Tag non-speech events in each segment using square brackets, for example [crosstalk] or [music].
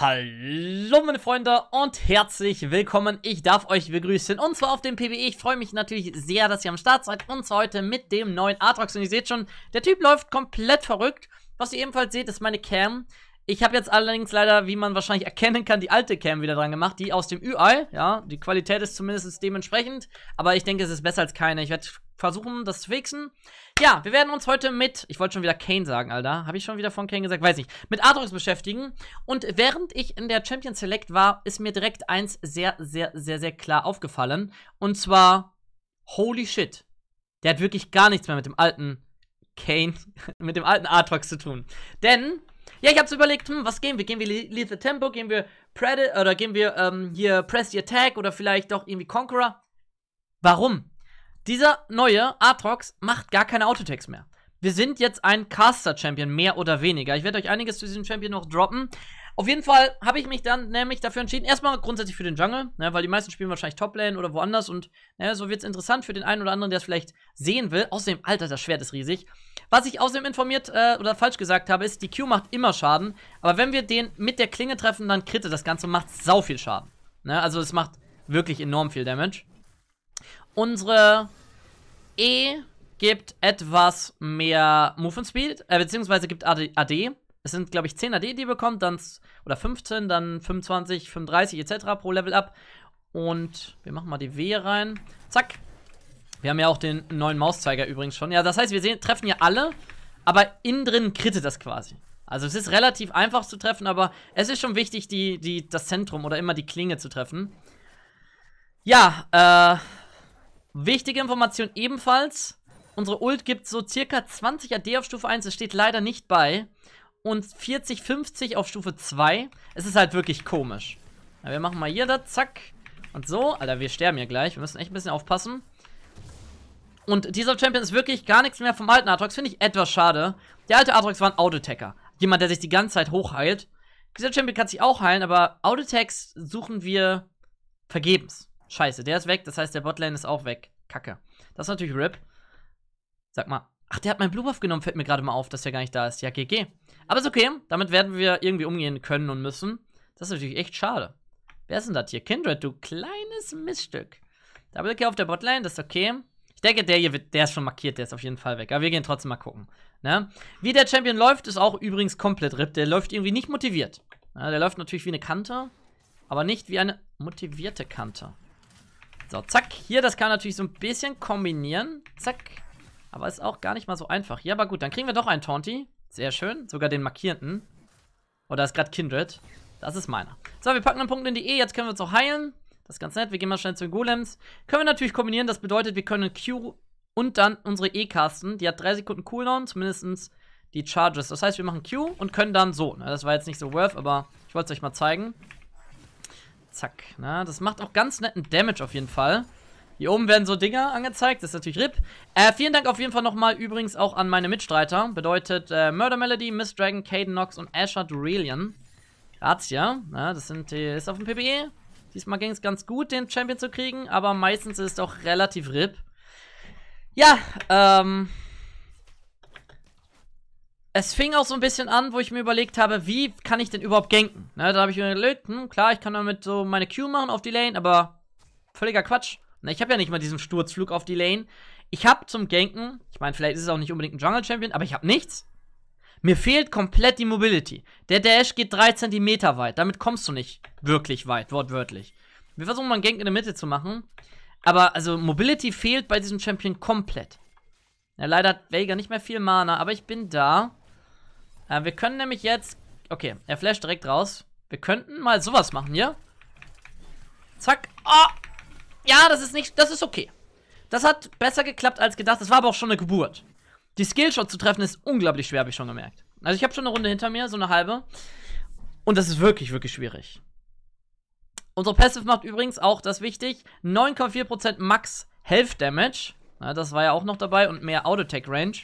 Hallo meine Freunde und herzlich willkommen. Ich darf euch begrüßen und zwar auf dem PBE. Ich freue mich natürlich sehr, dass ihr am Start seid und zwar heute mit dem neuen Artrox. Und ihr seht schon, der Typ läuft komplett verrückt. Was ihr ebenfalls seht, ist meine Cam. Ich habe jetzt allerdings leider, wie man wahrscheinlich erkennen kann, die alte Cam wieder dran gemacht, die aus dem UI. Ja, die Qualität ist zumindest dementsprechend, aber ich denke, es ist besser als keine. Ich werde versuchen, das zu fixen. Ja, wir werden uns heute mit, ich wollte schon wieder Kane sagen, Alter. Habe ich schon wieder von Kane gesagt? Weiß nicht. Mit Atrox beschäftigen. Und während ich in der Champion Select war, ist mir direkt eins sehr, sehr, sehr, sehr klar aufgefallen. Und zwar, holy shit. Der hat wirklich gar nichts mehr mit dem alten Kane, [laughs] mit dem alten Atrox zu tun. Denn, ja, ich hab's überlegt, hm, was gehen wir? Gehen wir Lethal Tempo? Gehen wir Predator? Oder gehen wir ähm, hier Press the Attack? Oder vielleicht doch irgendwie Conqueror? Warum? Dieser neue Atrox macht gar keine Autotext mehr. Wir sind jetzt ein Caster-Champion, mehr oder weniger. Ich werde euch einiges zu diesem Champion noch droppen. Auf jeden Fall habe ich mich dann nämlich dafür entschieden, erstmal grundsätzlich für den Jungle, ne, weil die meisten spielen wahrscheinlich Toplane oder woanders und ne, so wird es interessant für den einen oder anderen, der es vielleicht sehen will. Außerdem, Alter, das Schwert ist riesig. Was ich außerdem informiert äh, oder falsch gesagt habe, ist, die Q macht immer Schaden, aber wenn wir den mit der Klinge treffen, dann kritte das Ganze und macht sau viel Schaden. Ne, also es macht wirklich enorm viel Damage unsere E gibt etwas mehr Movement Speed, äh, beziehungsweise gibt AD. AD. Es sind, glaube ich, 10 AD, die ihr bekommt, dann, oder 15, dann 25, 35 etc. pro Level Up. Und wir machen mal die W rein. Zack. Wir haben ja auch den neuen Mauszeiger übrigens schon. Ja, das heißt, wir sehen, treffen ja alle, aber innen drin krittet das quasi. Also es ist relativ einfach zu treffen, aber es ist schon wichtig, die, die, das Zentrum oder immer die Klinge zu treffen. Ja, äh, Wichtige Information ebenfalls. Unsere Ult gibt so circa 20 AD auf Stufe 1. Es steht leider nicht bei. Und 40, 50 auf Stufe 2. Es ist halt wirklich komisch. Ja, wir machen mal hier das. Zack. Und so. Alter, wir sterben hier gleich. Wir müssen echt ein bisschen aufpassen. Und dieser Champion ist wirklich gar nichts mehr vom alten Atrox. Finde ich etwas schade. Der alte Atrox war ein Autotacker. Jemand, der sich die ganze Zeit hochheilt. Dieser Champion kann sich auch heilen, aber Autotags suchen wir vergebens. Scheiße, der ist weg, das heißt, der Botlane ist auch weg. Kacke. Das ist natürlich RIP. Sag mal. Ach, der hat meinen Blue Buff genommen, fällt mir gerade mal auf, dass der gar nicht da ist. Ja, GG. Aber ist okay, damit werden wir irgendwie umgehen können und müssen. Das ist natürlich echt schade. Wer ist denn das hier? Kindred, du kleines Miststück. Double Kill auf der Botlane, das ist okay. Ich denke, der hier wird, der ist schon markiert, der ist auf jeden Fall weg. Aber wir gehen trotzdem mal gucken. Ne? Wie der Champion läuft, ist auch übrigens komplett RIP. Der läuft irgendwie nicht motiviert. Ja, der läuft natürlich wie eine Kante, aber nicht wie eine motivierte Kante. So, zack. Hier, das kann natürlich so ein bisschen kombinieren. Zack. Aber ist auch gar nicht mal so einfach. Ja, aber gut, dann kriegen wir doch einen Taunty. Sehr schön. Sogar den markierten. Oder ist gerade Kindred. Das ist meiner. So, wir packen einen Punkt in die E. Jetzt können wir uns auch heilen. Das ist ganz nett. Wir gehen mal schnell zu den Golems. Können wir natürlich kombinieren. Das bedeutet, wir können Q und dann unsere E casten. Die hat 3 Sekunden Cooldown, zumindest die Charges. Das heißt, wir machen Q und können dann so. Ne, das war jetzt nicht so worth, aber ich wollte es euch mal zeigen. Zack. Na, ne? das macht auch ganz netten Damage auf jeden Fall. Hier oben werden so Dinger angezeigt, das ist natürlich RIP. Äh, vielen Dank auf jeden Fall nochmal übrigens auch an meine Mitstreiter. Bedeutet äh, Murder Melody, Miss Dragon, Caden Nox und Asher Durelian. Grazia, ja, ne? das sind die, ist auf dem PBE. Diesmal ging es ganz gut, den Champion zu kriegen, aber meistens ist es auch relativ RIP. Ja, ähm, es fing auch so ein bisschen an, wo ich mir überlegt habe, wie kann ich denn überhaupt ganken? Ne, da habe ich mir überlegt, hm, klar, ich kann damit so meine Q machen auf die Lane, aber völliger Quatsch. Ne, ich habe ja nicht mal diesen Sturzflug auf die Lane. Ich habe zum Ganken, ich meine, vielleicht ist es auch nicht unbedingt ein Jungle Champion, aber ich habe nichts. Mir fehlt komplett die Mobility. Der Dash geht 3 cm weit. Damit kommst du nicht wirklich weit, wortwörtlich. Wir versuchen mal einen Gank in der Mitte zu machen. Aber also Mobility fehlt bei diesem Champion komplett. Ja, leider hat Vega nicht mehr viel Mana, aber ich bin da. Äh, wir können nämlich jetzt... Okay, er flasht direkt raus. Wir könnten mal sowas machen hier. Zack. Oh. Ja, das ist nicht... Das ist okay. Das hat besser geklappt als gedacht. Das war aber auch schon eine Geburt. Die Skillshot zu treffen ist unglaublich schwer, habe ich schon gemerkt. Also ich habe schon eine Runde hinter mir, so eine halbe. Und das ist wirklich, wirklich schwierig. Unsere Passive macht übrigens auch, das wichtig, 9,4% Max Health Damage. Ja, das war ja auch noch dabei und mehr Auto-Tech Range.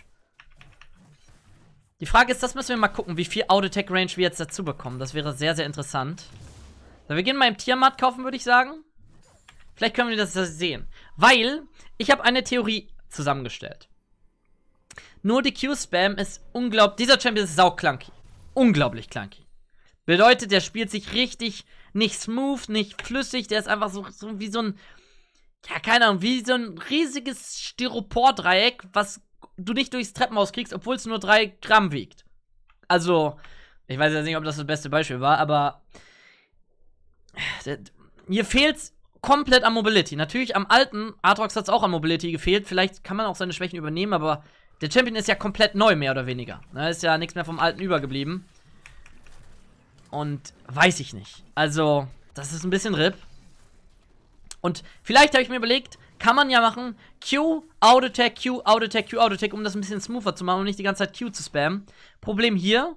Die Frage ist, das müssen wir mal gucken, wie viel Auto-Tech-Range wir jetzt dazu bekommen. Das wäre sehr, sehr interessant. So, wir gehen mal im Tiermarkt kaufen, würde ich sagen. Vielleicht können wir das sehen. Weil ich habe eine Theorie zusammengestellt. Nur die Q-Spam ist unglaublich... Dieser Champion ist sauklanky. Unglaublich clunky. Bedeutet, der spielt sich richtig nicht smooth, nicht flüssig. Der ist einfach so, so wie so ein... Ja, keine Ahnung, wie so ein riesiges Styropor-Dreieck, was du nicht durchs Treppenhaus kriegst, obwohl es nur 3 Gramm wiegt. Also, ich weiß jetzt nicht, ob das das beste Beispiel war, aber hier äh, fehlt's komplett an Mobility. Natürlich am alten Arthrox hat es auch an Mobility gefehlt. Vielleicht kann man auch seine Schwächen übernehmen, aber der Champion ist ja komplett neu, mehr oder weniger. Da ist ja nichts mehr vom alten übergeblieben. Und weiß ich nicht. Also, das ist ein bisschen RIP. Und vielleicht habe ich mir überlegt, kann man ja machen. Q, auto tag Q, auto tag Q, auto tag um das ein bisschen smoother zu machen und nicht die ganze Zeit Q zu spammen. Problem hier.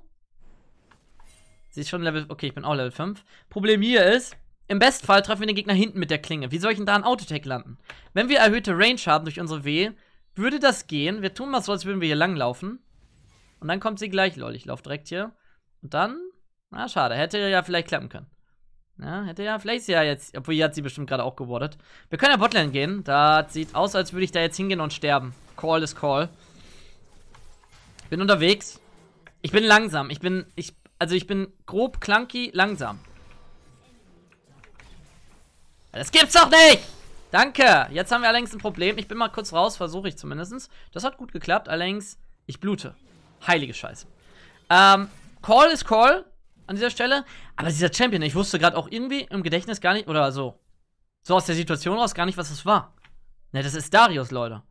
Sie ist schon Level... Okay, ich bin auch Level 5. Problem hier ist, im Bestfall treffen wir den Gegner hinten mit der Klinge. Wie soll ich denn da ein auto tag landen? Wenn wir erhöhte Range haben durch unsere W, würde das gehen. Wir tun mal so, als würden wir hier langlaufen. Und dann kommt sie gleich. Lol, ich laufe direkt hier. Und dann... Na, schade. Hätte ja vielleicht klappen können. Ja, hätte ja, vielleicht ist ja jetzt, obwohl hier hat sie bestimmt gerade auch gewardet. Wir können ja Botlane gehen. Das sieht aus, als würde ich da jetzt hingehen und sterben. Call is call. Bin unterwegs. Ich bin langsam. Ich bin, ich, also ich bin grob, clunky, langsam. Das gibt's doch nicht! Danke! Jetzt haben wir allerdings ein Problem. Ich bin mal kurz raus, versuche ich zumindest. Das hat gut geklappt, allerdings ich blute. Heilige Scheiße. Ähm, Call is Call an dieser Stelle. Aber dieser Champion, ich wusste gerade auch irgendwie im Gedächtnis gar nicht, oder so, so aus der Situation aus, gar nicht, was das war. Ne, das ist Darius, Leute.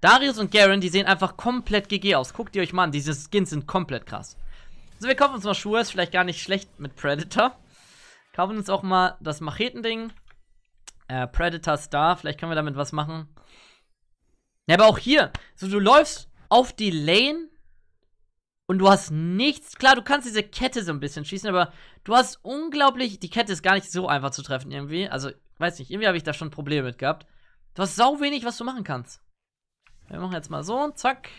Darius und Garen, die sehen einfach komplett GG aus. Guckt ihr euch mal an, diese Skins sind komplett krass. So, wir kaufen uns mal Schuhe, ist vielleicht gar nicht schlecht mit Predator. Kaufen uns auch mal das Machetending. Äh, Predator Star, vielleicht können wir damit was machen. Ja, aber auch hier, so du läufst auf die Lane und du hast nichts. Klar, du kannst diese Kette so ein bisschen schießen, aber du hast unglaublich. Die Kette ist gar nicht so einfach zu treffen irgendwie. Also, weiß nicht, irgendwie habe ich da schon Probleme mit gehabt. Du hast sau wenig, was du machen kannst. Wir machen jetzt mal so, zack,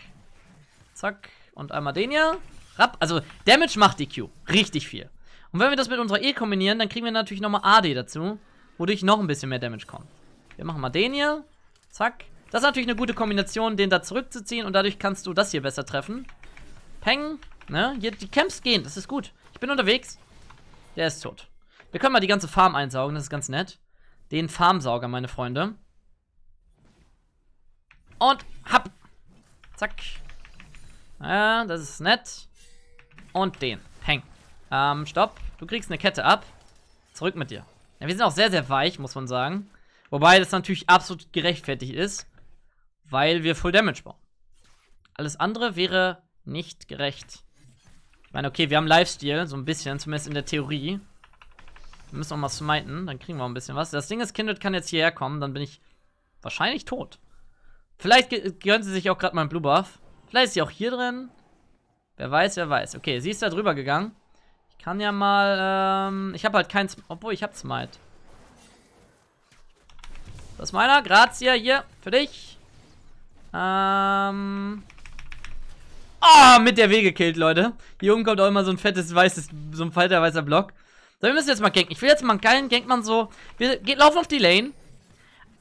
zack und einmal den hier. Rapp. Also, Damage macht die Q. Richtig viel. Und wenn wir das mit unserer E kombinieren, dann kriegen wir natürlich nochmal AD dazu, wodurch noch ein bisschen mehr Damage kommt. Wir machen mal den hier, zack. Das ist natürlich eine gute Kombination, den da zurückzuziehen und dadurch kannst du das hier besser treffen. Peng. Ne? Hier, die Camps gehen, das ist gut. Ich bin unterwegs. Der ist tot. Wir können mal die ganze Farm einsaugen, das ist ganz nett. Den Farmsauger, meine Freunde. Und hab. Zack. Ja, das ist nett. Und den. Peng. Ähm, stopp. Du kriegst eine Kette ab. Zurück mit dir. Ja, wir sind auch sehr, sehr weich, muss man sagen. Wobei das natürlich absolut gerechtfertigt ist, weil wir Full Damage bauen. Alles andere wäre nicht gerecht. Ich meine, okay, wir haben Lifesteal, so ein bisschen, zumindest in der Theorie. Wir müssen auch mal smiten, dann kriegen wir auch ein bisschen was. Das Ding ist, Kindred kann jetzt hierher kommen, dann bin ich wahrscheinlich tot. Vielleicht gönnen sie sich auch gerade mal einen Blue Buff. Vielleicht ist sie auch hier drin. Wer weiß, wer weiß. Okay, sie ist da drüber gegangen. Ich kann ja mal, ähm, ich habe halt keinen, obwohl ich habe Smite. Das ist meiner, Grazia hier, für dich. Ähm, Ah, oh, mit der W gekillt, Leute. Hier oben kommt auch immer so ein fettes weißes, so ein falter weißer Block. So, wir müssen jetzt mal ganken. Ich will jetzt mal einen geilen Gankmann so. Wir geht, laufen auf die Lane.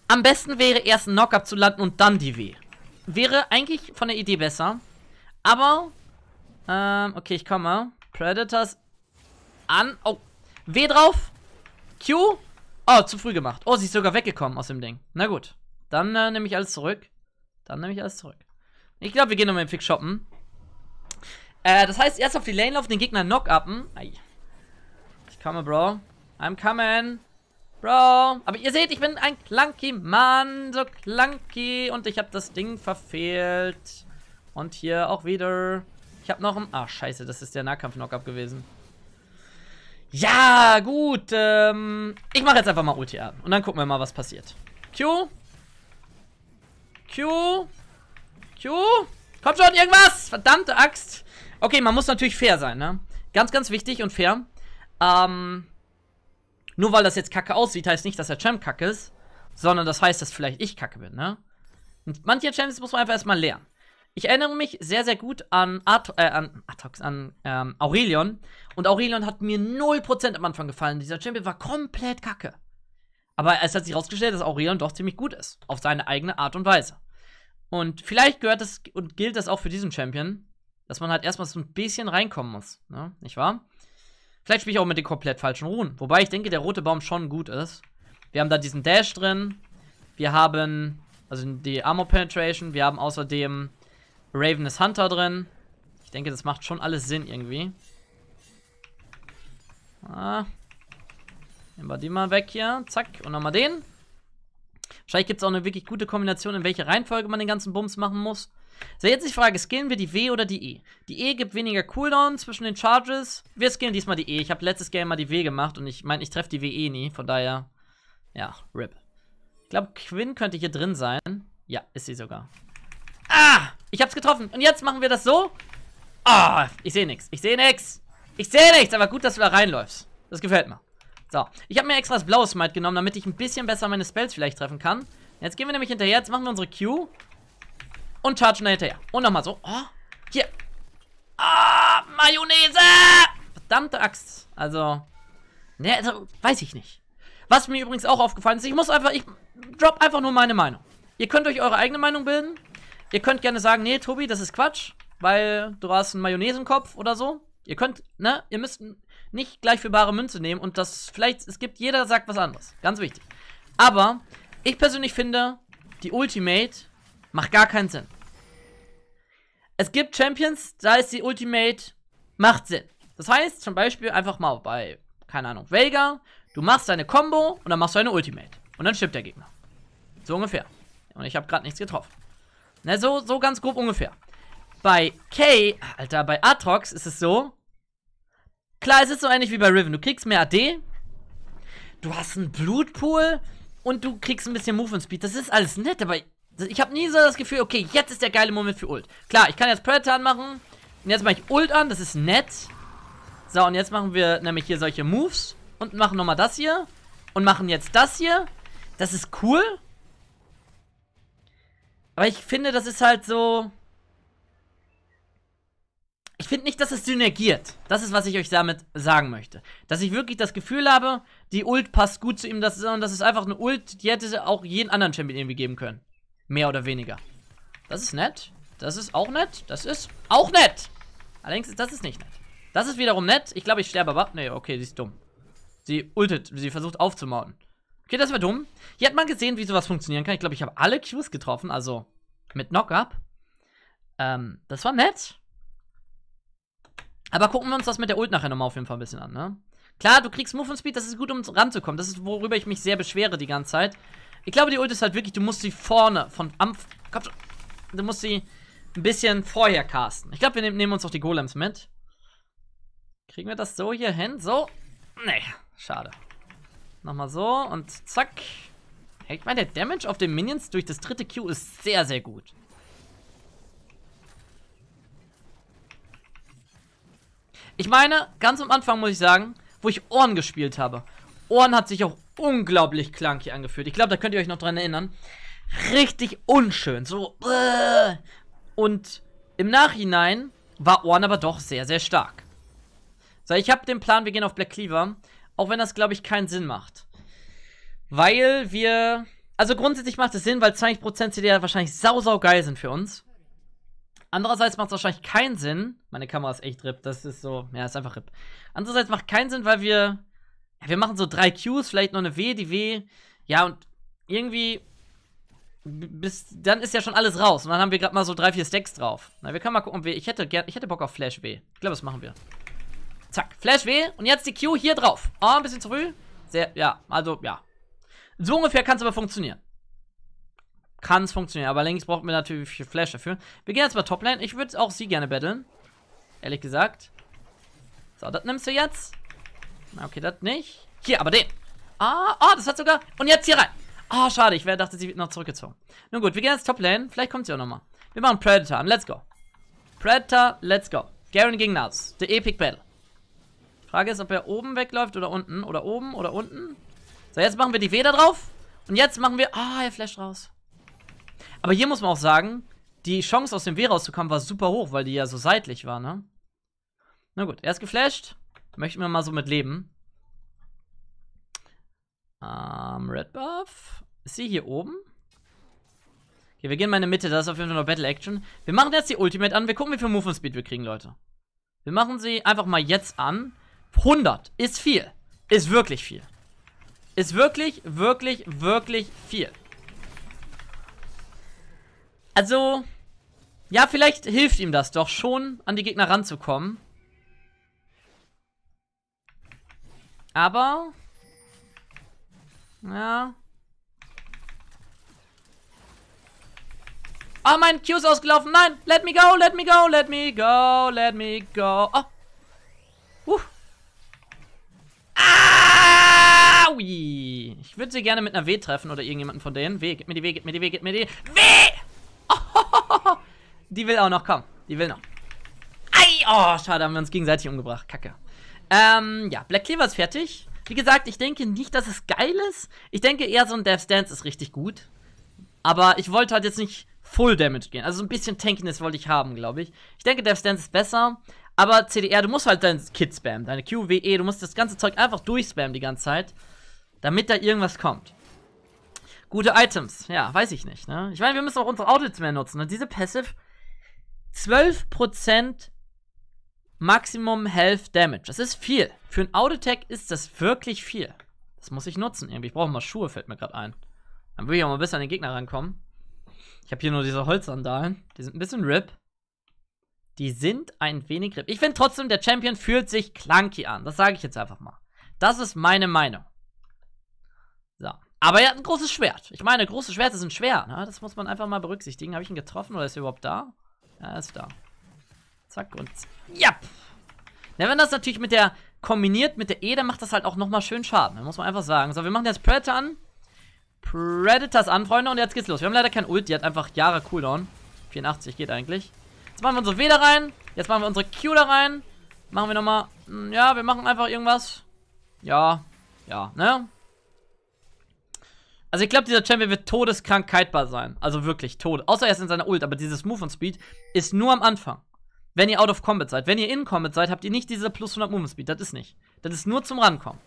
Am besten wäre erst ein Knockup zu landen und dann die W. Wäre eigentlich von der Idee besser. Aber, ähm, okay, ich komme. Predators an. Oh, W drauf. Q. Oh, zu früh gemacht. Oh, sie ist sogar weggekommen aus dem Ding. Na gut. Dann äh, nehme ich alles zurück. Dann nehme ich alles zurück. Ich glaube, wir gehen nochmal im Fix shoppen. Äh, das heißt, erst auf die Lane laufen, den Gegner knock-uppen. Ich komme, Bro. I'm coming. Bro. Aber ihr seht, ich bin ein clunky Mann. So clunky. Und ich habe das Ding verfehlt. Und hier auch wieder. Ich habe noch ein... Ach, scheiße. Das ist der Nahkampf-Knock-up gewesen. Ja, gut. Ähm, ich mache jetzt einfach mal Ulti an. Und dann gucken wir mal, was passiert. Q. Q. Q. Kommt schon, irgendwas. Verdammte Axt. Okay, man muss natürlich fair sein, ne? Ganz, ganz wichtig und fair. Ähm, nur weil das jetzt kacke aussieht, heißt nicht, dass der Champ kacke ist, sondern das heißt, dass vielleicht ich kacke bin, ne? Und manche Champs muss man einfach erstmal lernen. Ich erinnere mich sehr, sehr gut an, At äh, an, Atox, an ähm, Aurelion. Und Aurelion hat mir 0% am Anfang gefallen. Dieser Champion war komplett kacke. Aber es hat sich herausgestellt, dass Aurelion doch ziemlich gut ist. Auf seine eigene Art und Weise. Und vielleicht gehört das und gilt das auch für diesen Champion dass man halt erstmal so ein bisschen reinkommen muss, ne? nicht wahr? Vielleicht spiele ich auch mit den komplett falschen Ruhen. Wobei ich denke, der rote Baum schon gut ist. Wir haben da diesen Dash drin. Wir haben, also die Armor Penetration. Wir haben außerdem Raven is Hunter drin. Ich denke, das macht schon alles Sinn irgendwie. Ah. Nehmen wir die mal weg hier. Zack. Und nochmal den. Wahrscheinlich gibt es auch eine wirklich gute Kombination, in welche Reihenfolge man den ganzen Bums machen muss. So, jetzt die Frage, skillen wir die W oder die E? Die E gibt weniger Cooldown zwischen den Charges. Wir skillen diesmal die E. Ich habe letztes Game mal die W gemacht und ich meine, ich treffe die W eh nie. Von daher, ja, RIP. Ich glaube, Quinn könnte hier drin sein. Ja, ist sie sogar. Ah! Ich hab's getroffen. Und jetzt machen wir das so. Ah, ich sehe nichts. Ich sehe nichts. Ich sehe nichts, aber gut, dass du da reinläufst. Das gefällt mir. So, ich habe mir extra das blaue Smite genommen, damit ich ein bisschen besser meine Spells vielleicht treffen kann. Jetzt gehen wir nämlich hinterher, jetzt machen wir unsere Q und chargen hinterher. Und nochmal so. Oh, hier. Ah, Mayonnaise! Verdammte Axt. Also, ne, also, weiß ich nicht. Was mir übrigens auch aufgefallen ist, ich muss einfach, ich drop einfach nur meine Meinung. Ihr könnt euch eure eigene Meinung bilden. Ihr könnt gerne sagen, nee, Tobi, das ist Quatsch, weil du hast einen Mayonnaise Kopf oder so. Ihr könnt, ne, ihr müsst nicht gleich für bare Münze nehmen und das vielleicht, es gibt, jeder sagt was anderes. Ganz wichtig. Aber ich persönlich finde, die Ultimate Macht gar keinen Sinn. Es gibt Champions, da ist die Ultimate, macht Sinn. Das heißt, zum Beispiel einfach mal bei, keine Ahnung, Vega, du machst deine Combo und dann machst du eine Ultimate. Und dann stirbt der Gegner. So ungefähr. Und ich habe gerade nichts getroffen. Na, ne, so, so ganz grob ungefähr. Bei Kay, Alter, bei Atrox ist es so. Klar, es ist so ähnlich wie bei Riven. Du kriegst mehr AD, du hast einen Blutpool und du kriegst ein bisschen Movement Speed. Das ist alles nett, aber ich habe nie so das Gefühl, okay, jetzt ist der geile Moment für Ult. Klar, ich kann jetzt Predator anmachen. Und jetzt mache ich Ult an, das ist nett. So, und jetzt machen wir nämlich hier solche Moves. Und machen nochmal das hier. Und machen jetzt das hier. Das ist cool. Aber ich finde, das ist halt so... Ich finde nicht, dass es synergiert. Das ist, was ich euch damit sagen möchte. Dass ich wirklich das Gefühl habe, die Ult passt gut zu ihm. Das und das ist einfach eine Ult, die hätte auch jeden anderen Champion irgendwie geben können. Mehr oder weniger. Das ist nett. Das ist auch nett. Das ist auch nett. Allerdings das ist nicht nett. Das ist wiederum nett. Ich glaube, ich sterbe aber. Nee, okay, sie ist dumm. Sie ultet. Sie versucht aufzumauten. Okay, das war dumm. Hier hat man gesehen, wie sowas funktionieren kann. Ich glaube, ich habe alle Qs getroffen. Also mit Knock-Up. Ähm, das war nett. Aber gucken wir uns das mit der Ult nachher nochmal auf jeden Fall ein bisschen an, ne? Klar, du kriegst Move und Speed, das ist gut, um ranzukommen. Das ist, worüber ich mich sehr beschwere die ganze Zeit. Ich glaube, die Ult ist halt wirklich, du musst sie vorne von Ampf. Komm schon. Du musst sie ein bisschen vorher casten. Ich glaube, wir nehm, nehmen uns auch die Golems mit. Kriegen wir das so hier hin? So? Nee, schade. Nochmal so und zack. Hey, ich meine, der Damage auf den Minions durch das dritte Q ist sehr, sehr gut. Ich meine, ganz am Anfang muss ich sagen, wo ich Ohren gespielt habe. Ohren hat sich auch unglaublich clunky angefühlt. Ich glaube, da könnt ihr euch noch dran erinnern. Richtig unschön, so. Und im Nachhinein war Orn aber doch sehr, sehr stark. So, ich habe den Plan, wir gehen auf Black Cleaver. Auch wenn das, glaube ich, keinen Sinn macht. Weil wir... Also grundsätzlich macht es Sinn, weil 20% CDR wahrscheinlich sau, sau geil sind für uns. Andererseits macht es wahrscheinlich keinen Sinn. Meine Kamera ist echt RIP, das ist so... Ja, ist einfach RIP. Andererseits macht keinen Sinn, weil wir ja, wir machen so drei Qs, vielleicht noch eine W, die W. Ja, und irgendwie. Bis, dann ist ja schon alles raus. Und dann haben wir gerade mal so drei, vier Stacks drauf. Na, wir können mal gucken, ob wir. Ich hätte, gern, ich hätte Bock auf Flash W. Ich glaube, das machen wir. Zack, Flash W. Und jetzt die Q hier drauf. Oh, ein bisschen zu früh. Sehr, ja, also, ja. So ungefähr kann es aber funktionieren kann es funktionieren. Aber längst brauchen wir natürlich viel Flash dafür. Wir gehen jetzt mal Toplane. Ich würde auch sie gerne battlen. Ehrlich gesagt. So, das nimmst du jetzt. Okay, das nicht. Hier, aber den. Ah, ah, das hat sogar... Und jetzt hier rein. Ah, schade. Ich dachte, sie wird noch zurückgezogen. Nun gut, wir gehen jetzt Top-Lane. Vielleicht kommt sie auch nochmal. Wir machen Predator an. Let's go. Predator, let's go. Garen gegen Naz. The Epic Battle. Frage ist, ob er oben wegläuft oder unten. Oder oben oder unten. So, jetzt machen wir die Feder drauf. Und jetzt machen wir... Ah, er flasht raus. Aber hier muss man auch sagen, die Chance aus dem W rauszukommen war super hoch, weil die ja so seitlich war, ne? Na gut, er ist geflasht. Möchten wir mal so mit leben. Ähm, Red Buff. Ist sie hier oben? Okay, wir gehen mal in die Mitte. Das ist auf jeden Fall noch Battle Action. Wir machen jetzt die Ultimate an. Wir gucken, wie viel Movement Speed wir kriegen, Leute. Wir machen sie einfach mal jetzt an. 100 ist viel. Ist wirklich viel. Ist wirklich, wirklich, wirklich viel. Also, ja, vielleicht hilft ihm das doch schon, an die Gegner ranzukommen. Aber... Ja. Oh, mein Q ist ausgelaufen. Nein, let me go, let me go, let me go, let me go. Oh. Uh. Ah, oui. Ah, ich würde sie gerne mit einer W treffen oder irgendjemanden von denen. W, gib mir die W, gib mir die W, gib mir die W. Oh, [laughs] die will auch noch, kommen. Die will noch. Ei, oh, schade, haben wir uns gegenseitig umgebracht. Kacke. Ähm, ja, Black Cleaver ist fertig. Wie gesagt, ich denke nicht, dass es geil ist. Ich denke eher so ein Death Stance ist richtig gut. Aber ich wollte halt jetzt nicht Full Damage gehen. Also so ein bisschen Tankiness wollte ich haben, glaube ich. Ich denke, Death Stance ist besser. Aber CDR, du musst halt dein Kit spammen. Deine QWE, du musst das ganze Zeug einfach durchspammen die ganze Zeit. Damit da irgendwas kommt. Gute Items. Ja, weiß ich nicht, ne? Ich meine, wir müssen auch unsere Outlets mehr nutzen. Und ne? diese Passive 12% Maximum Health Damage. Das ist viel. Für einen Autotech ist das wirklich viel. Das muss ich nutzen irgendwie. Ich brauche mal Schuhe, fällt mir gerade ein. Dann würde ich auch mal besser an den Gegner rankommen. Ich habe hier nur diese Holzsandalen. Die sind ein bisschen RIP. Die sind ein wenig RIP. Ich finde trotzdem, der Champion fühlt sich clunky an. Das sage ich jetzt einfach mal. Das ist meine Meinung. So. Aber er hat ein großes Schwert. Ich meine, große Schwerte sind schwer. Ne? Das muss man einfach mal berücksichtigen. Habe ich ihn getroffen oder ist er überhaupt da? Er ist da. Zack und ja. Ja, wenn das natürlich mit der kombiniert mit der E, dann macht das halt auch nochmal schön Schaden. muss man einfach sagen. So, wir machen jetzt Predator an. Predators an, Freunde. Und jetzt geht's los. Wir haben leider kein Ult. Die hat einfach Jahre Cooldown. 84 geht eigentlich. Jetzt machen wir unsere W da rein. Jetzt machen wir unsere Q da rein. Machen wir nochmal. Hm, ja, wir machen einfach irgendwas. Ja. Ja, ne? Also ich glaube, dieser Champion wird todeskrank kitbar sein. Also wirklich tot. Außer er ist in seiner Ult. Aber dieses Move und Speed ist nur am Anfang. Wenn ihr out of combat seid. Wenn ihr in combat seid, habt ihr nicht diese plus 100 Movement Speed. Das ist nicht. Das ist nur zum Rankommen.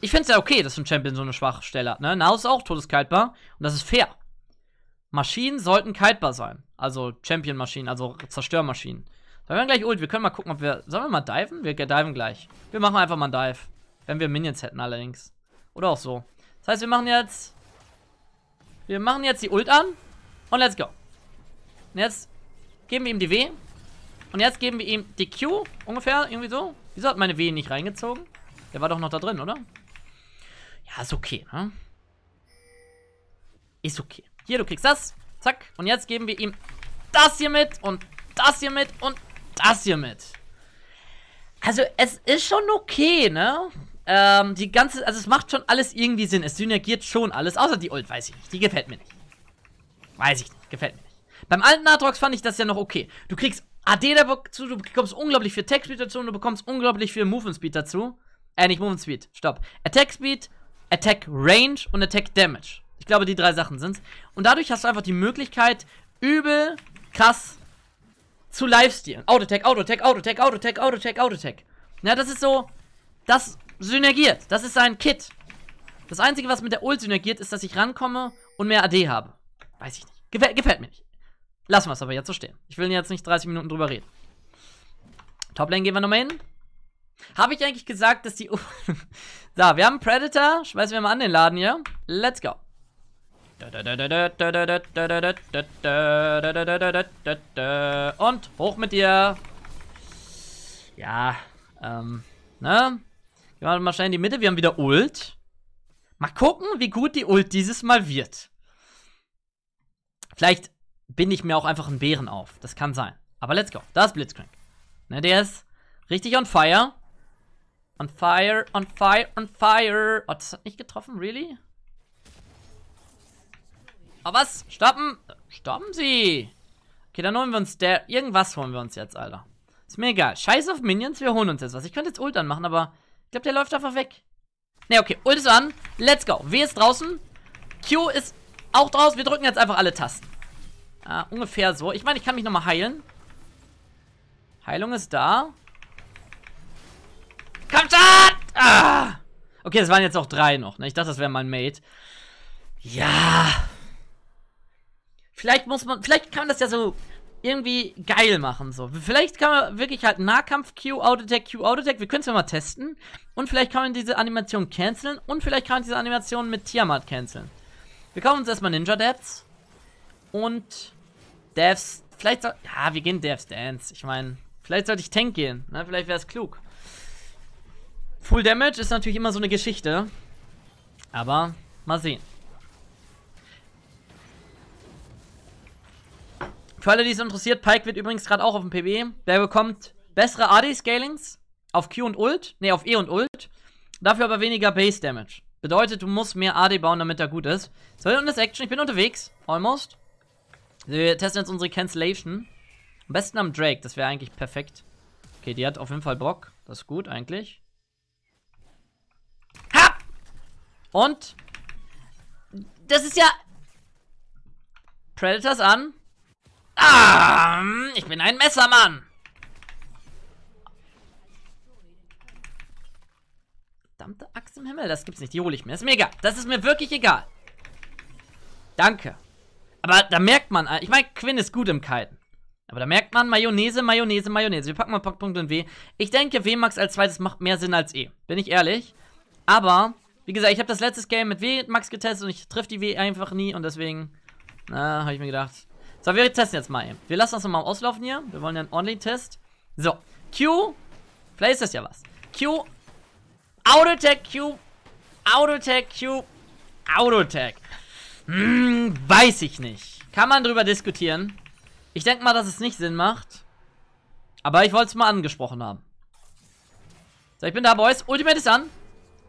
Ich finde es ja okay, dass ein Champion so eine schwache Stelle hat. Ne? Naus ist auch todeskaltbar. Und das ist fair. Maschinen sollten kaltbar sein. Also Champion-Maschinen, also Zerstörmaschinen. Sollen wir gleich Ult? Wir können mal gucken, ob wir... Sollen wir mal diven? Wir diven gleich. Wir machen einfach mal einen Dive. Wenn wir Minions hätten allerdings. Oder auch so. Das heißt, wir machen jetzt... Wir machen jetzt die Ult an. Und let's go. Und jetzt geben wir ihm die W. Und jetzt geben wir ihm die Q, ungefähr, irgendwie so. Wieso hat meine W nicht reingezogen? Der war doch noch da drin, oder? Ja, ist okay, ne? Ist okay. Hier, du kriegst das. Zack. Und jetzt geben wir ihm das hier mit und das hier mit und das hier mit. Also, es ist schon okay, ne? Ähm, die ganze, also es macht schon alles irgendwie Sinn. Es synergiert schon alles, außer die Old, weiß ich nicht. Die gefällt mir nicht. Weiß ich nicht, gefällt mir nicht. Beim alten Natrox fand ich das ja noch okay. Du kriegst AD dazu, du bekommst unglaublich viel Attack Speed dazu und du bekommst unglaublich viel Movement Speed dazu. Äh, nicht Movement Speed, stopp. Attack Speed, Attack Range und Attack Damage. Ich glaube, die drei Sachen sind's. Und dadurch hast du einfach die Möglichkeit, übel krass zu Lifestealen. Auto-Attack, Auto-Attack, Auto-Attack, Auto-Attack, Auto-Attack, Auto-Attack. ja, das ist so, das synergiert. Das ist ein Kit. Das Einzige, was mit der Ult synergiert, ist, dass ich rankomme und mehr AD habe. Weiß ich nicht. Gefäl gefällt mir nicht. Lassen wir es aber jetzt so stehen. Ich will jetzt nicht 30 Minuten drüber reden. Toplane gehen wir nochmal hin. Habe ich eigentlich gesagt, dass die... [laughs] da, wir haben Predator. Schmeißen wir mal an den Laden hier. Let's go. Und hoch mit dir. Ja, ähm, ne? Gehen wir mal schnell in die Mitte. Wir haben wieder Ult. Mal gucken, wie gut die Ult dieses Mal wird. Vielleicht bin ich mir auch einfach einen Bären auf. Das kann sein. Aber let's go. Da ist Blitzcrank. Ne, der ist richtig on fire. On fire, on fire, on fire. Oh, das hat nicht getroffen, really? Oh, was? Stoppen! Stoppen Sie! Okay, dann holen wir uns der... Irgendwas holen wir uns jetzt, Alter. Ist mir egal. Scheiß auf Minions, wir holen uns jetzt was. Ich könnte jetzt Ult anmachen, aber... Ich glaube, der läuft einfach weg. Ne, okay. Ult ist an. Let's go. W ist draußen. Q ist auch draußen. Wir drücken jetzt einfach alle Tasten. Ah, ungefähr so. Ich meine, ich kann mich nochmal heilen. Heilung ist da. Kommt schon! Ah! Okay, es waren jetzt auch drei noch. Ne? Ich dachte, das wäre mein Mate. Ja. Vielleicht muss man, vielleicht kann man das ja so irgendwie geil machen. So. Vielleicht kann man wirklich halt Nahkampf-Q, Auto-Attack, Q, Auto-Attack. Wir können es ja mal testen. Und vielleicht kann man diese Animation canceln. Und vielleicht kann man diese Animation mit Tiamat canceln. Wir kaufen uns erstmal Ninja Dabs und Devs. Vielleicht soll. Ja, wir gehen Devs Dance. Ich meine, vielleicht sollte ich Tank gehen. Ne? Vielleicht wäre es klug. Full Damage ist natürlich immer so eine Geschichte. Aber mal sehen. Für alle, die es interessiert, Pike wird übrigens gerade auch auf dem PB. Der bekommt bessere AD-Scalings auf Q und Ult. Ne, auf E und Ult. Dafür aber weniger Base-Damage. Bedeutet, du musst mehr AD bauen, damit er gut ist. So, und das Action. Ich bin unterwegs. Almost. Wir testen jetzt unsere Cancellation. Am besten am Drake, das wäre eigentlich perfekt. Okay, die hat auf jeden Fall Bock. Das ist gut eigentlich. Ha! Und? Das ist ja... Predators an. Ah, ich bin ein Messermann. Verdammte Axt im Himmel, das gibt's nicht. Die hole ich mir. Das ist mir egal. Das ist mir wirklich egal. Danke. Aber da merkt man, ich meine, Quinn ist gut im Kalten. Aber da merkt man Mayonnaise, Mayonnaise, Mayonnaise. Wir packen mal Packpunkt und W. Ich denke, W-Max als zweites macht mehr Sinn als E. Bin ich ehrlich. Aber, wie gesagt, ich habe das letzte Game mit W-Max getestet und ich treffe die W einfach nie und deswegen, na, habe ich mir gedacht. So, wir testen jetzt mal. E. Wir lassen das nochmal auslaufen hier. Wir wollen ja einen Only-Test. So, Q. Vielleicht ist das ja was. Q. Autotech Q. Autotech Q. Autotech. Hm, weiß ich nicht. Kann man drüber diskutieren. Ich denke mal, dass es nicht Sinn macht. Aber ich wollte es mal angesprochen haben. So, ich bin da, Boys. Ultimate ist an.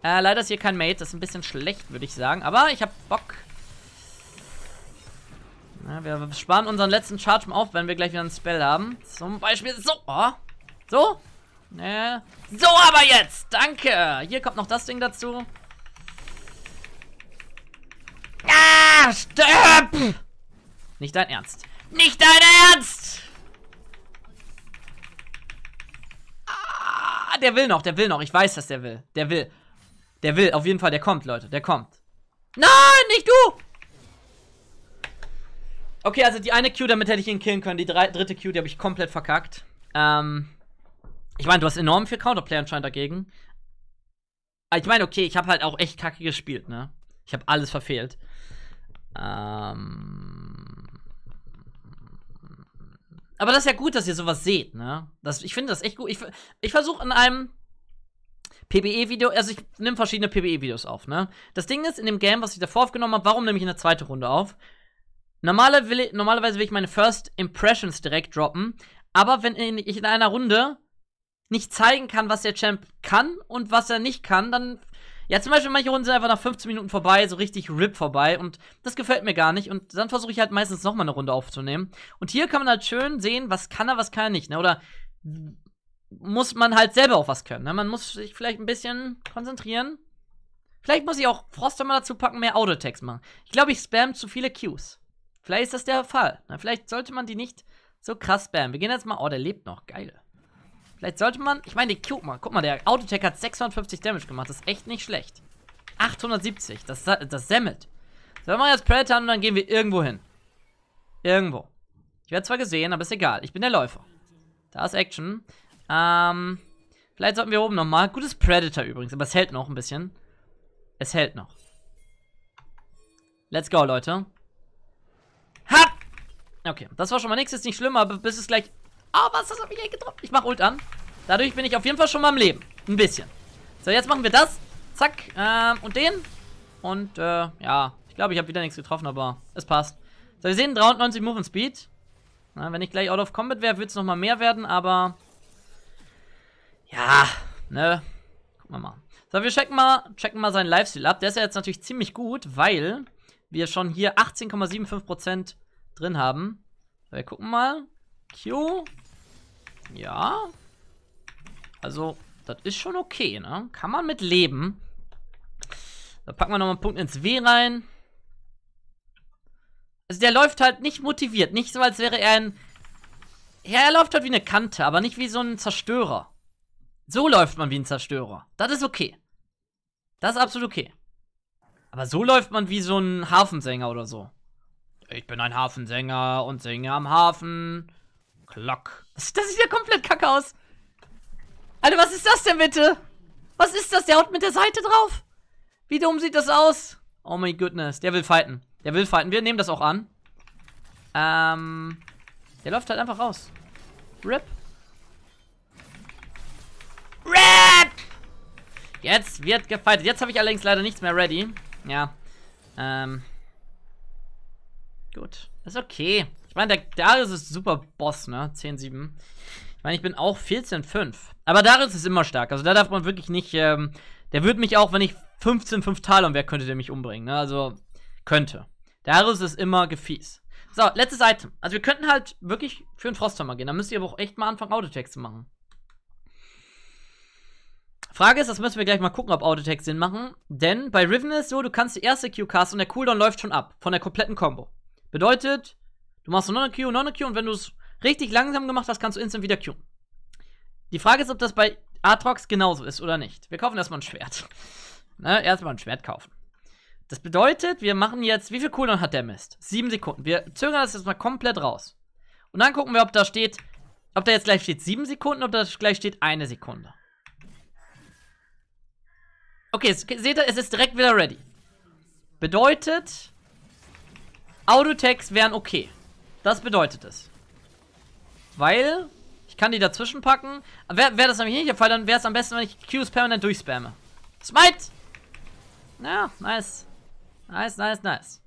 Äh, leider ist hier kein Mate. Das ist ein bisschen schlecht, würde ich sagen. Aber ich habe Bock. Ja, wir sparen unseren letzten Charge mal auf, wenn wir gleich wieder ein Spell haben. Zum Beispiel so. Oh. So? Äh. So aber jetzt. Danke. Hier kommt noch das Ding dazu. Ah, Nicht dein Ernst. Nicht dein Ernst! Ah, der will noch, der will noch. Ich weiß, dass der will. Der will. Der will, auf jeden Fall. Der kommt, Leute. Der kommt. Nein, nicht du! Okay, also die eine Q, damit hätte ich ihn killen können. Die drei, dritte Q, die habe ich komplett verkackt. Ähm, ich meine, du hast enorm viel Counterplay anscheinend dagegen. Aber ah, ich meine, okay, ich habe halt auch echt kacke gespielt, ne? Ich habe alles verfehlt. Ähm. Aber das ist ja gut, dass ihr sowas seht, ne? Das, ich finde das echt gut. Ich, ich versuche in einem PBE-Video, also ich nehme verschiedene PBE-Videos auf, ne? Das Ding ist, in dem Game, was ich davor aufgenommen habe, warum nehme ich eine zweite Runde auf? Normale will ich, normalerweise will ich meine First Impressions direkt droppen, aber wenn ich in einer Runde nicht zeigen kann, was der Champ kann und was er nicht kann, dann ja, zum Beispiel manche Runden sind einfach nach 15 Minuten vorbei, so richtig RIP vorbei und das gefällt mir gar nicht und dann versuche ich halt meistens nochmal eine Runde aufzunehmen. Und hier kann man halt schön sehen, was kann er, was kann er nicht, ne? Oder muss man halt selber auch was können, ne? Man muss sich vielleicht ein bisschen konzentrieren. Vielleicht muss ich auch Froster mal dazu packen, mehr Autotext machen. Ich glaube, ich spam zu viele Cues. Vielleicht ist das der Fall. Ne? Vielleicht sollte man die nicht so krass spammen. Wir gehen jetzt mal. Oh, der lebt noch. Geil. Vielleicht sollte man... Ich meine, die Cube mal. Guck mal, der Autotech hat 650 Damage gemacht. Das ist echt nicht schlecht. 870. Das, das semmelt. Sollen wir jetzt Predator und dann gehen wir irgendwo hin. Irgendwo. Ich werde zwar gesehen, aber ist egal. Ich bin der Läufer. Da ist Action. Ähm... Vielleicht sollten wir oben nochmal. Gutes Predator übrigens, aber es hält noch ein bisschen. Es hält noch. Let's go, Leute. Ha! Okay, das war schon mal nichts, ist nicht schlimm, aber bis es gleich aber ah, was? Das hat mich echt getroffen. Ich mach Ult an. Dadurch bin ich auf jeden Fall schon mal am Leben. Ein bisschen. So, jetzt machen wir das. Zack. Ähm, und den. Und, äh, ja. Ich glaube, ich habe wieder nichts getroffen, aber es passt. So, wir sehen 93 Move Movement Speed. Na, wenn ich gleich out of combat wäre, würde es nochmal mehr werden, aber... Ja, ne? Gucken wir mal. So, wir checken mal, checken mal seinen Lifestyle ab. Der ist ja jetzt natürlich ziemlich gut, weil wir schon hier 18,75% drin haben. So, wir gucken mal. Q, ja. Also, das ist schon okay, ne? Kann man mit leben. Da packen wir nochmal einen Punkt ins W rein. Also der läuft halt nicht motiviert. Nicht so, als wäre er ein... Ja, er läuft halt wie eine Kante, aber nicht wie so ein Zerstörer. So läuft man wie ein Zerstörer. Das ist okay. Das ist absolut okay. Aber so läuft man wie so ein Hafensänger oder so. Ich bin ein Hafensänger und singe am Hafen. Klock. Das, sieht ja komplett kacke aus. Alter, was ist das denn bitte? Was ist das? Der haut mit der Seite drauf. Wie dumm sieht das aus? Oh my goodness. Der will fighten. Der will fighten. Wir nehmen das auch an. Ähm. Der läuft halt einfach raus. RIP. RIP! Jetzt wird gefightet. Jetzt habe ich allerdings leider nichts mehr ready. Ja. Ähm. Gut. Ist okay. Ich meine, der Darius ist super Boss, ne? 10-7. Ich meine, ich bin auch 14-5. Aber Darius ist immer stark. Also da darf man wirklich nicht. Ähm, der würde mich auch, wenn ich 15-5 Talon wäre, könnte der mich umbringen, ne? Also, könnte. Darius ist immer gefies. So, letztes Item. Also wir könnten halt wirklich für einen Frosthammer gehen. Da müsst ihr aber auch echt mal anfangen, Autotext zu machen. Frage ist, das müssen wir gleich mal gucken, ob Autotext Sinn machen. Denn bei Riven ist so, du kannst die erste Q casten und der Cooldown läuft schon ab. Von der kompletten Combo. Bedeutet, Du machst noch eine Q, noch eine Q und wenn du es richtig langsam gemacht hast, kannst du instant wieder Q. Die Frage ist, ob das bei Atrox genauso ist oder nicht. Wir kaufen erstmal ein Schwert. [laughs] ne, erstmal ein Schwert kaufen. Das bedeutet, wir machen jetzt, wie viel Cooldown hat der Mist? Sieben Sekunden. Wir zögern das jetzt mal komplett raus. Und dann gucken wir, ob da steht, ob da jetzt gleich steht sieben Sekunden, oder gleich steht eine Sekunde. Okay, seht ihr, es ist direkt wieder ready. Bedeutet, Autotext wären okay. Das bedeutet es. Weil ich kann die dazwischen packen. Wäre wär das nämlich nicht der Fall, dann wäre es am besten, wenn ich Qs permanent durchspamme. Smite! Ja, nice. Nice, nice, nice.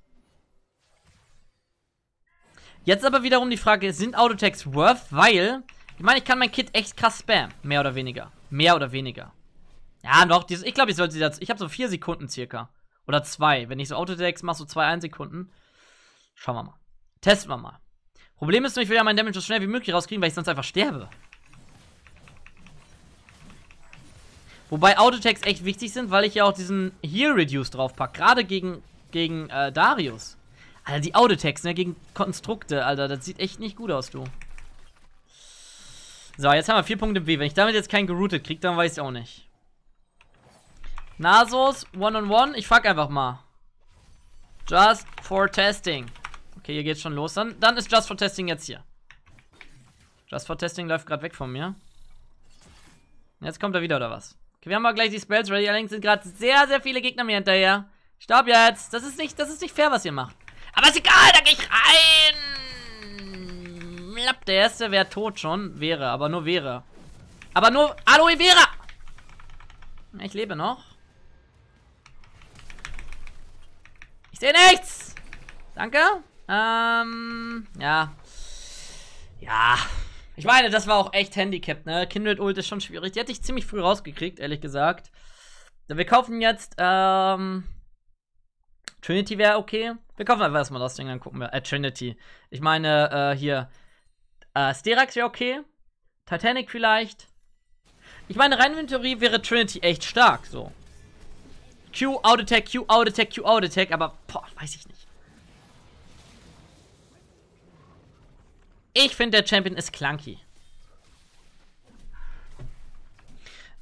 Jetzt aber wiederum die Frage, sind Autotags worth? Weil, ich meine, ich kann mein Kit echt krass spammen. Mehr oder weniger. Mehr oder weniger. Ja, doch, dieses, ich glaube, ich sollte sie dazu. Ich habe so vier Sekunden circa. Oder zwei. Wenn ich so Autotags mache, so zwei, ein Sekunden. Schauen wir mal. Testen wir mal. Problem ist, ich will ja meinen Damage so schnell wie möglich rauskriegen, weil ich sonst einfach sterbe. Wobei Autotags echt wichtig sind, weil ich ja auch diesen Heal Reduce draufpack. Gerade gegen, gegen äh, Darius. Alter, die Autotags, ne? Gegen Konstrukte, Alter. Das sieht echt nicht gut aus, du. So, jetzt haben wir vier Punkte B. Wenn ich damit jetzt keinen geroutet kriege, dann weiß ich auch nicht. Nasos, one-on-one. On one. Ich fuck einfach mal. Just for testing. Okay, hier geht's schon los. Dann, dann ist Just for Testing jetzt hier. Just for Testing läuft gerade weg von mir. Jetzt kommt er wieder, oder was? Okay, wir haben mal gleich die Spells ready. Allerdings sind gerade sehr, sehr viele Gegner mir hinterher. Stopp jetzt! Das ist nicht, das ist nicht fair, was ihr macht. Aber ist egal, da gehe ich rein! Lapp, der erste wäre tot schon. Wäre, aber nur wäre. Aber nur Aloe Vera! Ich lebe noch. Ich sehe nichts! Danke. Ähm, ja. Ja. Ich meine, das war auch echt Handicap, ne? Kindred Ult ist schon schwierig. Die hätte ich ziemlich früh rausgekriegt, ehrlich gesagt. Wir kaufen jetzt, ähm... Trinity wäre okay. Wir kaufen einfach erstmal das Ding, dann gucken wir. Äh, Trinity. Ich meine, äh, hier. Äh, Sterax wäre okay. Titanic vielleicht. Ich meine, rein in Theorie wäre Trinity echt stark, so. Q, Out Attack, Q, Out Attack, Q, Out Attack, aber, boah, weiß ich nicht. Ich finde, der Champion ist clunky.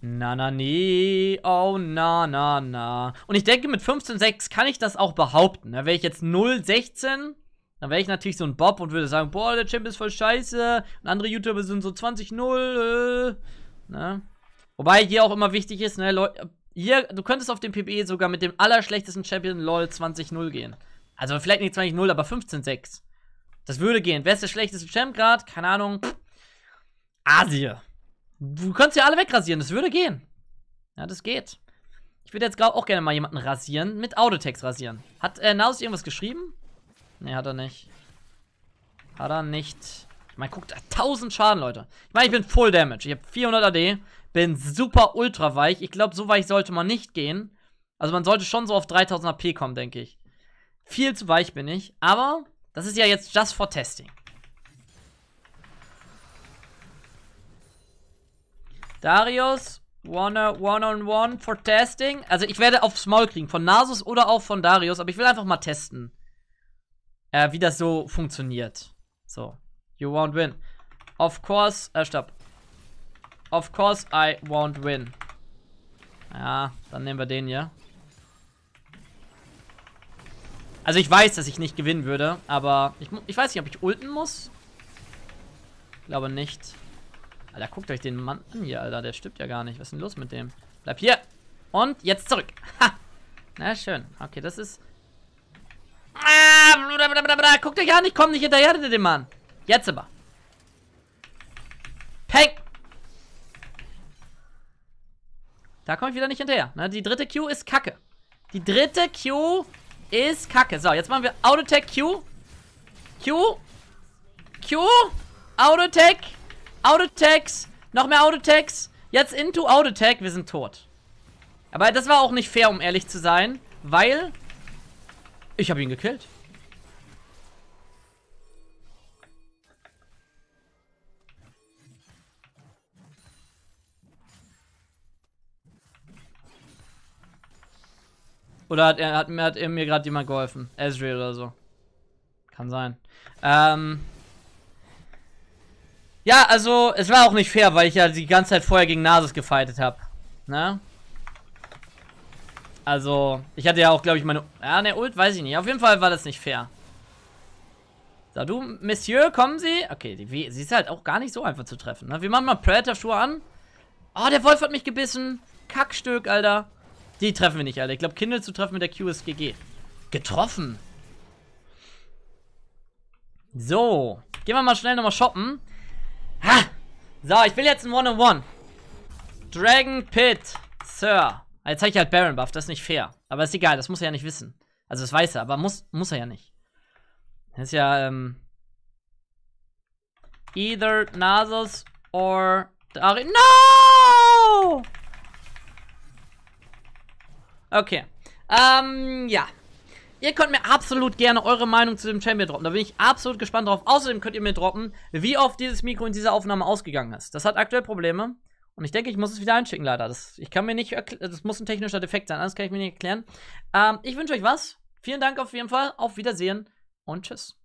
Na, na, nee. Oh, na, na, na. Und ich denke, mit 15,6 kann ich das auch behaupten. Da wäre ich jetzt 0,16. Dann wäre ich natürlich so ein Bob und würde sagen, boah, der Champion ist voll scheiße. Und andere YouTuber sind so 20-0. Äh, ne? Wobei hier auch immer wichtig ist, ne, Leute, hier, du könntest auf dem PBE sogar mit dem allerschlechtesten Champion LOL 20-0 gehen. Also vielleicht nicht 20-0, aber 15-6. Das würde gehen. Wer ist der schlechteste Champ gerade? Keine Ahnung. Asie. Du könntest ja alle wegrasieren. Das würde gehen. Ja, das geht. Ich würde jetzt gerade auch gerne mal jemanden rasieren. Mit Autotext rasieren. Hat äh, Naus irgendwas geschrieben? Nee, hat er nicht. Hat er nicht. Ich meine, guckt 1000 Schaden, Leute. Ich meine, ich bin Full Damage. Ich habe 400 AD. Bin super ultra weich. Ich glaube, so weich sollte man nicht gehen. Also man sollte schon so auf 3000 AP kommen, denke ich. Viel zu weich bin ich. Aber das ist ja jetzt just for testing. Darius, one-on-one one on one for testing. Also ich werde aufs Maul kriegen, von Nasus oder auch von Darius, aber ich will einfach mal testen, äh, wie das so funktioniert. So, you won't win. Of course, äh, stopp. Of course I won't win. Ja, dann nehmen wir den hier. Also ich weiß, dass ich nicht gewinnen würde, aber ich, ich weiß nicht, ob ich ulten muss. Ich glaube nicht. Alter, guckt euch den Mann an hier, Alter. Der stirbt ja gar nicht. Was ist denn los mit dem? Bleib hier. Und jetzt zurück. [laughs] Ha. Na schön. Okay, das ist... Ah, Guckt euch an, ich komme nicht hinterher, dem Mann. Jetzt aber. Peng. Da komme ich wieder nicht hinterher. Na, ne? die dritte Q ist kacke. Die dritte Q ist kacke. So, jetzt machen wir Autotech Q. Q. Q. Autotech. Autotex. Noch mehr Autotex. Jetzt into Autotech. Wir sind tot. Aber das war auch nicht fair, um ehrlich zu sein. Weil... Ich habe ihn gekillt. Oder hat, er, hat, hat mir gerade jemand geholfen? Ezreal oder so. Kann sein. Ähm. Ja, also, es war auch nicht fair, weil ich ja die ganze Zeit vorher gegen Nasus gefightet habe. Ne? Also, ich hatte ja auch, glaube ich, meine... Ja, ne, Ult weiß ich nicht. Auf jeden Fall war das nicht fair. So, du, Monsieur, kommen Sie? Okay, die, sie ist halt auch gar nicht so einfach zu treffen. Ne? Wir machen mal Predator-Schuhe an. Oh, der Wolf hat mich gebissen. Kackstück, Alter. Die treffen wir nicht alle. Ich glaube, Kindle zu treffen mit der QSGG. Getroffen. So. Gehen wir mal schnell nochmal shoppen. Ha! So, ich will jetzt ein One-on-One. Dragon Pit, Sir. Jetzt habe ich halt Baron Buff, das ist nicht fair. Aber ist egal, das muss er ja nicht wissen. Also das weiß er, aber muss, muss er ja nicht. Das ist ja, ähm... Either Nasus or... No! Okay. Ähm, ja. Ihr könnt mir absolut gerne eure Meinung zu dem Champion droppen. Da bin ich absolut gespannt drauf. Außerdem könnt ihr mir droppen, wie oft dieses Mikro in dieser Aufnahme ausgegangen ist. Das hat aktuell Probleme. Und ich denke, ich muss es wieder einschicken, leider. Das, ich kann mir nicht Das muss ein technischer Defekt sein, anders kann ich mir nicht erklären. Ähm, ich wünsche euch was. Vielen Dank auf jeden Fall. Auf Wiedersehen und tschüss.